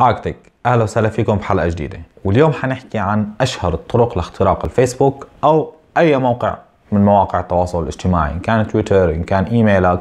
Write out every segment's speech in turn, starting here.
اركتيك اهلا وسهلا فيكم بحلقه جديده واليوم حنحكي عن اشهر الطرق لاختراق الفيسبوك او اي موقع من مواقع التواصل الاجتماعي ان كان تويتر ان كان ايميلك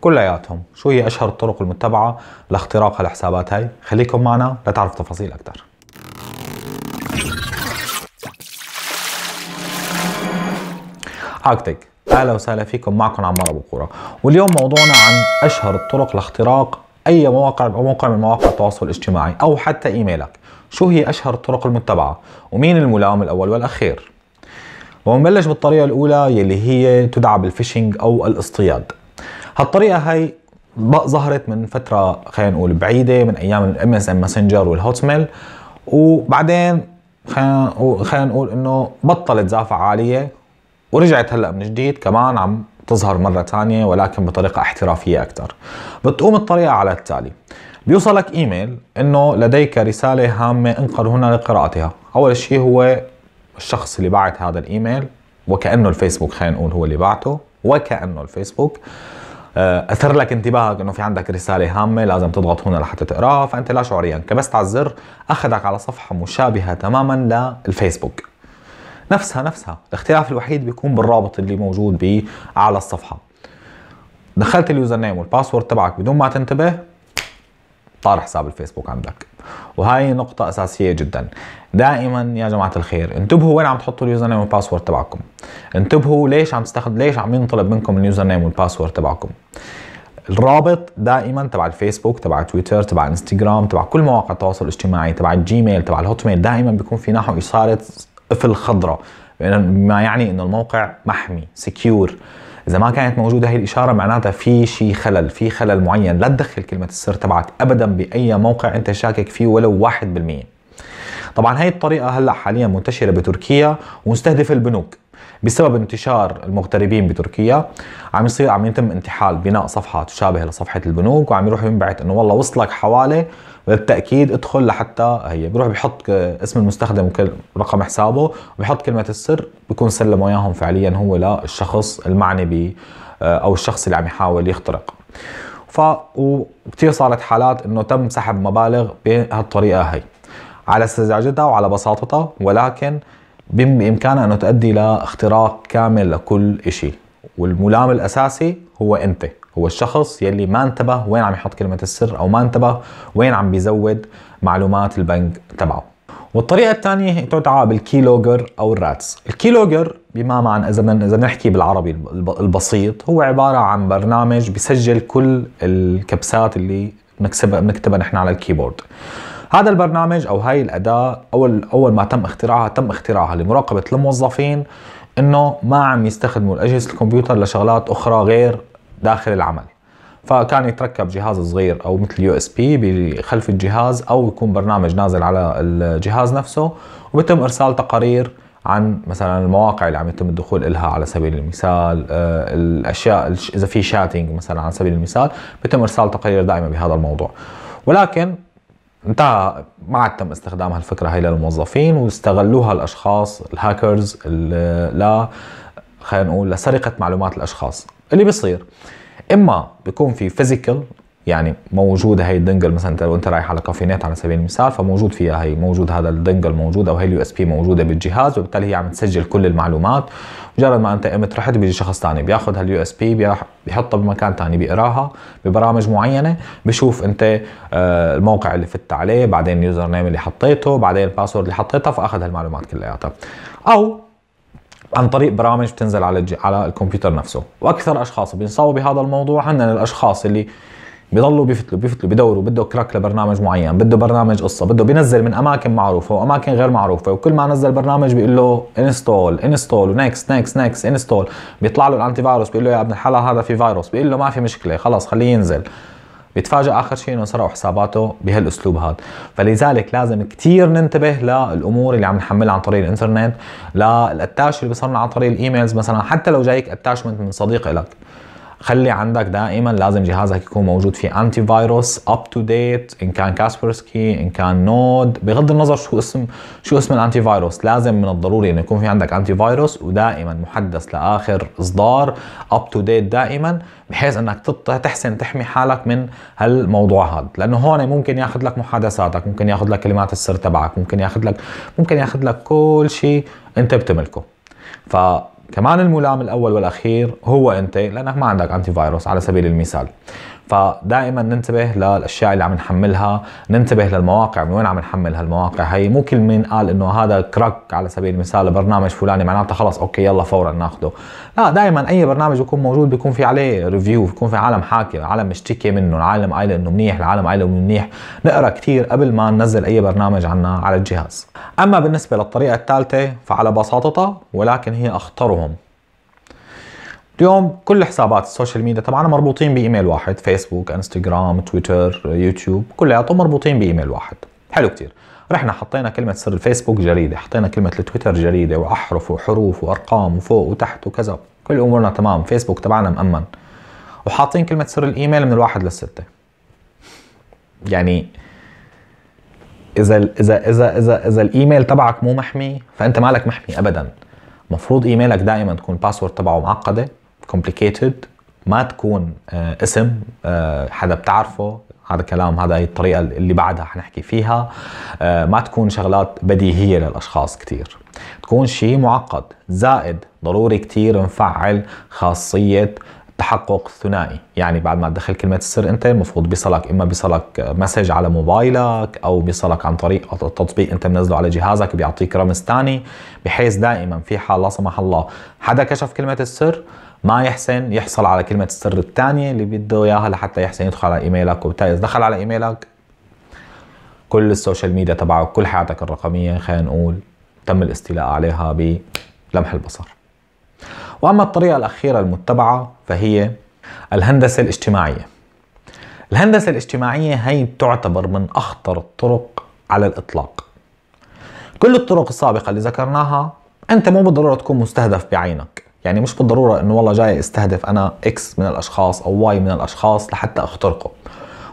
كلياتهم شو هي اشهر الطرق المتبعه لاختراق هالحسابات هاي خليكم معنا لتعرف تفاصيل اكثر هاكتك اهلا وسهلا فيكم معكم عمار ابو قوره واليوم موضوعنا عن اشهر الطرق لاختراق اي مواقع موقع من مواقع التواصل الاجتماعي او حتى ايميلك شو هي اشهر الطرق المتبعه ومين الملام الاول والاخير وبنبلش بالطريقه الاولى يلي هي تدعى بالفيشنج او الاصطياد هالطريقه هي ظهرت من فتره خلينا نقول بعيده من ايام الام اس ام ماسنجر والهوت ميل وبعدين خلينا نقول انه بطلت زافه عاليه ورجعت هلا من جديد كمان عم تظهر مرة تانية ولكن بطريقة احترافية أكثر بتقوم الطريقة على التالي بيوصلك إيميل أنه لديك رسالة هامة انقر هنا لقراءتها أول شيء هو الشخص اللي بعت هذا الإيميل وكأنه الفيسبوك خلينا نقول هو اللي بعته وكأنه الفيسبوك آه، اثر لك انتباهك انه في عندك رساله هامه لازم تضغط هنا لحتى تقراها فانت لا شعوريا كبست على الزر اخذك على صفحه مشابهه تماما للفيسبوك نفسها نفسها الاختلاف الوحيد بيكون بالرابط اللي موجود ب على الصفحه دخلت اليوزر نيم والباسورد تبعك بدون ما تنتبه طار حساب الفيسبوك عندك وهي نقطة أساسية جدا دائما يا جماعة الخير انتبهوا وين عم تحطوا اليوزر نيم والباسورد تبعكم انتبهوا ليش عم تستخد ليش عم ينطلب منكم اليوزر نيم والباسورد تبعكم الرابط دائما تبع الفيسبوك تبع تويتر تبع انستغرام تبع كل مواقع التواصل الاجتماعي تبع الجيميل تبع الهوت ميل دائما بيكون في نحو اشاره في الخضراء يعني ما يعني انه الموقع محمي سكيور اذا ما كانت موجوده هي الاشاره معناتها في شيء خلل في خلل معين لا تدخل كلمه السر تبعك ابدا باي موقع انت شاكك فيه ولو 1% طبعا هي الطريقه هلا حاليا منتشره بتركيا ومستهدفه البنوك بسبب انتشار المغتربين بتركيا عم يصير عم يتم انتحال بناء صفحه تشابه لصفحه البنوك وعم يروح ينبعث انه والله وصلك حواله بالتاكيد ادخل لحتى هي بروح بحط اسم المستخدم ورقم حسابه وبحط كلمه السر بكون سلمه اياهم فعليا هو للشخص المعني ب آه، او الشخص اللي عم يحاول يخترق ف وكثير صارت حالات انه تم سحب مبالغ بهالطريقه هي على سذاجتها وعلى بساطتها ولكن بامكانها انه تؤدي لاختراق كامل لكل شيء والملام الاساسي هو انت هو الشخص يلي ما انتبه وين عم يحط كلمه السر او ما انتبه وين عم بيزود معلومات البنك تبعه والطريقه الثانيه تعتبر بالكيلوجر او الراتس الكيلوجر بما معنى اذا اذا بنحكي بالعربي البسيط هو عباره عن برنامج بيسجل كل الكبسات اللي بنكتبها بنكتبها نحن على الكيبورد هذا البرنامج او هاي الاداه اول اول ما تم اختراعها تم اختراعها لمراقبه الموظفين انه ما عم يستخدموا الاجهزه الكمبيوتر لشغلات اخرى غير داخل العمل فكان يتركب جهاز صغير او مثل يو اس بي بخلف الجهاز او يكون برنامج نازل على الجهاز نفسه وبتم ارسال تقارير عن مثلا المواقع اللي عم يتم الدخول إلها على سبيل المثال آه، الاشياء اذا في شاتنج مثلا على سبيل المثال بتم ارسال تقارير دائما بهذا الموضوع ولكن انتهى ما عاد تم استخدام هالفكره هي للموظفين واستغلوها الاشخاص الهاكرز لا خلينا نقول لسرقه معلومات الاشخاص اللي بيصير اما بيكون في فيزيكال يعني موجوده هي الدنجل مثلا انت لو انت رايح على كافينات على سبيل المثال فموجود فيها هي موجود هذا الدنجل موجود او هي اليو اس بي موجوده بالجهاز وبالتالي هي عم تسجل كل المعلومات مجرد ما انت قمت رحت بيجي شخص ثاني بياخذ هاليو اس بي بيحطها بمكان ثاني بيقراها ببرامج معينه بشوف انت آه، الموقع اللي فت عليه بعدين اليوزر نيم اللي حطيته بعدين الباسورد اللي حطيتها فاخذ هالمعلومات كلياتها او عن طريق برامج بتنزل على الج... على الكمبيوتر نفسه واكثر اشخاص بينصابوا بهذا الموضوع هن الاشخاص اللي بيضلوا بيفتلوا بيفتلوا بدوروا بده كراك لبرنامج معين بده برنامج قصه بده بينزل من اماكن معروفه واماكن غير معروفه وكل ما نزل برنامج بيقول له انستول انستول ونكست نكست نكست انستول بيطلع له الانتي فايروس بيقول له يا ابن الحلال هذا في فيروس بيقول له ما في مشكله خلص خليه ينزل بيتفاجئ اخر شيء انه سرقوا حساباته بهالاسلوب هذا فلذلك لازم كثير ننتبه للامور اللي عم نحملها عن طريق الانترنت للاتاش اللي بيصلنا عن طريق الايميلز مثلا حتى لو جايك اتاشمنت من صديق لك خلي عندك دائما لازم جهازك يكون موجود فيه انتي فايروس اب تو ديت ان كان كاسبرسكي ان كان نود بغض النظر شو اسم شو اسم الانتي فايروس لازم من الضروري انه يكون في عندك انتي فايروس ودائما محدث لاخر اصدار اب تو ديت دائما بحيث انك تحسن تحمي حالك من هالموضوع هذا لانه هون ممكن ياخذ لك محادثاتك ممكن ياخذ لك كلمات السر تبعك ممكن ياخذ لك ممكن ياخذ لك كل شيء انت بتملكه ف كمان الملام الاول والاخير هو انت لانك ما عندك انتي فيروس على سبيل المثال فدائما ننتبه للاشياء اللي عم نحملها ننتبه للمواقع من وين عم نحمل هالمواقع هي مو كل مين قال انه هذا كراك على سبيل المثال برنامج فلاني معناته خلص اوكي يلا فورا ناخده لا دائما اي برنامج بيكون موجود بيكون في عليه ريفيو بيكون في عالم حاكي عالم مشتكي منه العالم قايل انه منيح العالم قايل انه منيح نقرا كثير قبل ما ننزل اي برنامج عنا على الجهاز اما بالنسبه للطريقه الثالثه فعلى بساطتها ولكن هي اخطرها اليوم كل حسابات السوشيال ميديا تبعنا مربوطين بايميل واحد فيسبوك انستغرام تويتر يوتيوب كلياتهم مربوطين بايميل واحد حلو كتير رحنا حطينا كلمة سر الفيسبوك جريدة حطينا كلمة التويتر جريدة وأحرف وحروف وأرقام وفوق وتحت وكذا كل أمورنا تمام فيسبوك تبعنا مأمن وحاطين كلمة سر الإيميل من الواحد للستة يعني إذا إذا إذا إذا إذا الإيميل تبعك مو محمي فأنت مالك محمي أبدا المفروض إيميلك دائما تكون الباسورد تبعه معقدة كومبليكيتد ما تكون آه، اسم آه، حدا بتعرفه هذا كلام هذا هي الطريقة اللي بعدها حنحكي فيها آه، ما تكون شغلات بديهية للأشخاص كتير تكون شيء معقد زائد ضروري كتير نفعل خاصية التحقق الثنائي يعني بعد ما تدخل كلمة السر انت المفروض بيصلك اما بيصلك مسج على موبايلك او بيصلك عن طريق تطبيق انت منزله على جهازك بيعطيك رمز ثاني بحيث دائما في حال لا سمح الله حدا كشف كلمة السر ما يحسن يحصل على كلمة السر الثانية اللي بده إياها لحتى يحسن يدخل على إيميلك وبالتالي إذا دخل على إيميلك كل السوشيال ميديا تبعك كل حياتك الرقمية خلينا نقول تم الاستيلاء عليها بلمح البصر وأما الطريقة الأخيرة المتبعة فهي الهندسة الاجتماعية الهندسة الاجتماعية هي تعتبر من أخطر الطرق على الإطلاق كل الطرق السابقة اللي ذكرناها أنت مو بالضرورة تكون مستهدف بعينك يعني مش بالضروره انه والله جاي استهدف انا اكس من الاشخاص او واي من الاشخاص لحتى اخترقه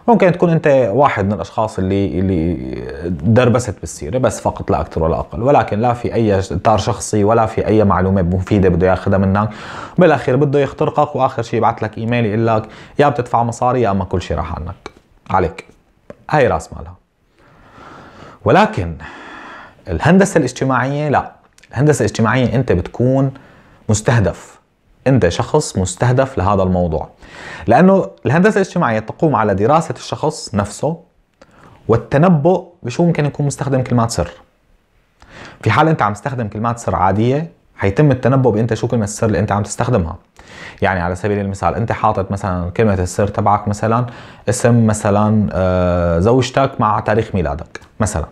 ممكن تكون انت واحد من الاشخاص اللي اللي دربست بالسيره بس فقط لا اكثر ولا اقل ولكن لا في اي اطار شخصي ولا في اي معلومه مفيده بده ياخذها منك بالاخير بده يخترقك واخر شيء يبعث لك ايميل يقول لك يا بتدفع مصاري يا اما كل شيء راح عنك عليك هاي راس مالها ولكن الهندسه الاجتماعيه لا الهندسه الاجتماعيه انت بتكون مستهدف انت شخص مستهدف لهذا الموضوع لانه الهندسه الاجتماعيه تقوم على دراسه الشخص نفسه والتنبؤ بشو ممكن يكون مستخدم كلمات سر في حال انت عم تستخدم كلمات سر عاديه حيتم التنبؤ بانت شو كلمه السر اللي انت عم تستخدمها يعني على سبيل المثال انت حاطط مثلا كلمه السر تبعك مثلا اسم مثلا آه، زوجتك مع تاريخ ميلادك مثلا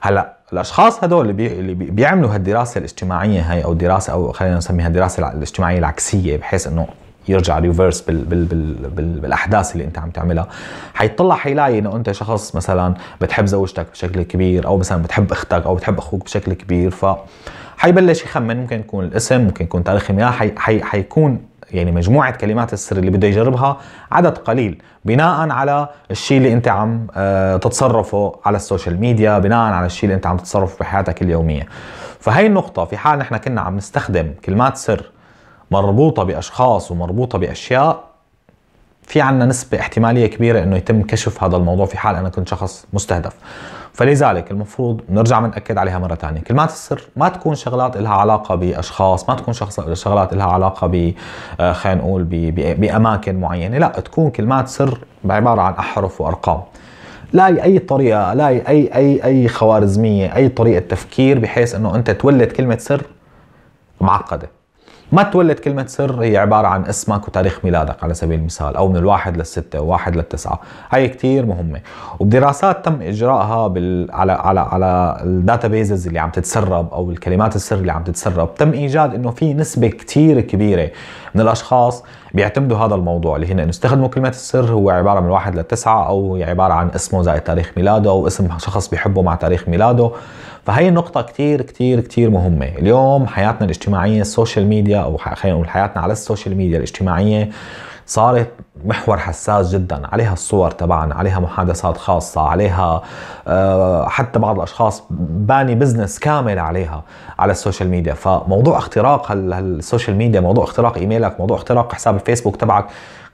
هلا الاشخاص هدول اللي, بي... اللي بيعملوا هالدراسه الاجتماعيه هاي او دراسه او خلينا نسميها الدراسه الاجتماعيه العكسيه بحيث انه يرجع ريفيرس بال بال بال بال بالاحداث اللي انت عم تعملها حيطلع حيلاقي انه انت شخص مثلا بتحب زوجتك بشكل كبير او مثلا بتحب اختك او بتحب اخوك بشكل كبير ف حيبلش يخمن ممكن يكون الاسم ممكن يكون تاريخ الميلاد حي... حي... حيكون يعني مجموعه كلمات السر اللي بده يجربها عدد قليل بناء على الشيء اللي انت عم آه، تتصرفه على السوشيال ميديا بناء على الشيء اللي انت عم تتصرفه بحياتك اليوميه فهي النقطه في حال نحن كنا عم نستخدم كلمات سر مربوطه باشخاص ومربوطه باشياء في عنا نسبة احتمالية كبيرة انه يتم كشف هذا الموضوع في حال انا كنت شخص مستهدف فلذلك المفروض نرجع بنأكد عليها مرة ثانية كلمات السر ما تكون شغلات لها علاقة بأشخاص ما تكون شغلات لها علاقة ب آه، خلينا نقول بأماكن معينة لا تكون كلمات سر عبارة عن أحرف وأرقام لا اي طريقه لاقي اي اي اي خوارزميه اي طريقه تفكير بحيث انه انت تولد كلمه سر معقده ما تولد كلمة سر هي عبارة عن اسمك وتاريخ ميلادك على سبيل المثال أو من الواحد للستة وواحد للتسعة هاي كتير مهمة وبدراسات تم إجراءها بال... على على على الداتابيزز اللي عم تتسرب أو الكلمات السر اللي عم تتسرب تم إيجاد إنه في نسبة كتير كبيرة من الأشخاص بيعتمدوا هذا الموضوع اللي هن إنه استخدموا كلمة السر هو عبارة من واحد للتسعة أو هي عبارة عن اسمه زائد تاريخ ميلاده أو اسم شخص بيحبه مع تاريخ ميلاده فهي النقطة كتير كتير كتير مهمة اليوم حياتنا الاجتماعية السوشيال ميديا أو خلينا نقول حياتنا على السوشيال ميديا الاجتماعية صارت محور حساس جدا عليها الصور تبعنا عليها محادثات خاصة عليها آه، حتى بعض الأشخاص باني بزنس كامل عليها على السوشيال ميديا فموضوع اختراق السوشيال ميديا موضوع اختراق إيميلك موضوع اختراق حساب الفيسبوك تبعك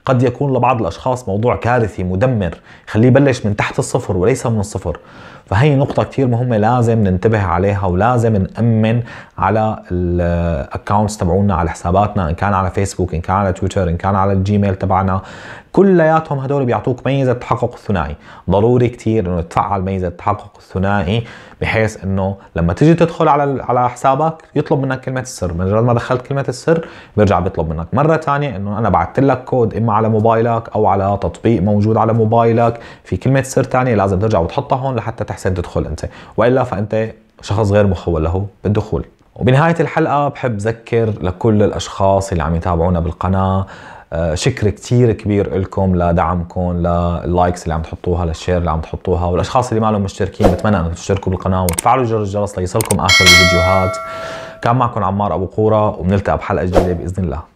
قد يكون لبعض الأشخاص موضوع كارثي مدمر خليه يبلش من تحت الصفر وليس من الصفر فهي نقطة كتير مهمة لازم ننتبه عليها ولازم نأمن على الاكونتس تبعونا على حساباتنا ان كان على فيسبوك ان كان على تويتر ان كان على الجيميل تبعنا كلياتهم هدول بيعطوك ميزة التحقق الثنائي ضروري كتير انه تفعل ميزة التحقق الثنائي بحيث انه لما تيجي تدخل على على حسابك يطلب منك كلمة السر مجرد ما دخلت كلمة السر بيرجع بيطلب منك مرة ثانية انه انا بعثت لك كود اما على موبايلك او على تطبيق موجود على موبايلك في كلمة سر ثانية لازم ترجع وتحطها هون لحتى تحسن تدخل انت والا فانت شخص غير مخول له بالدخول وبنهايه الحلقه بحب ذكر لكل الاشخاص اللي عم يتابعونا بالقناه آه، شكر كتير كبير لكم لدعمكم لللايكس اللي عم تحطوها للشير اللي عم تحطوها والاشخاص اللي ما لهم مشتركين بتمنى أن تشتركوا بالقناه وتفعلوا جرس الجرس ليصلكم اخر الفيديوهات كان معكم عمار ابو قوره وبنلتقى بحلقه جديده باذن الله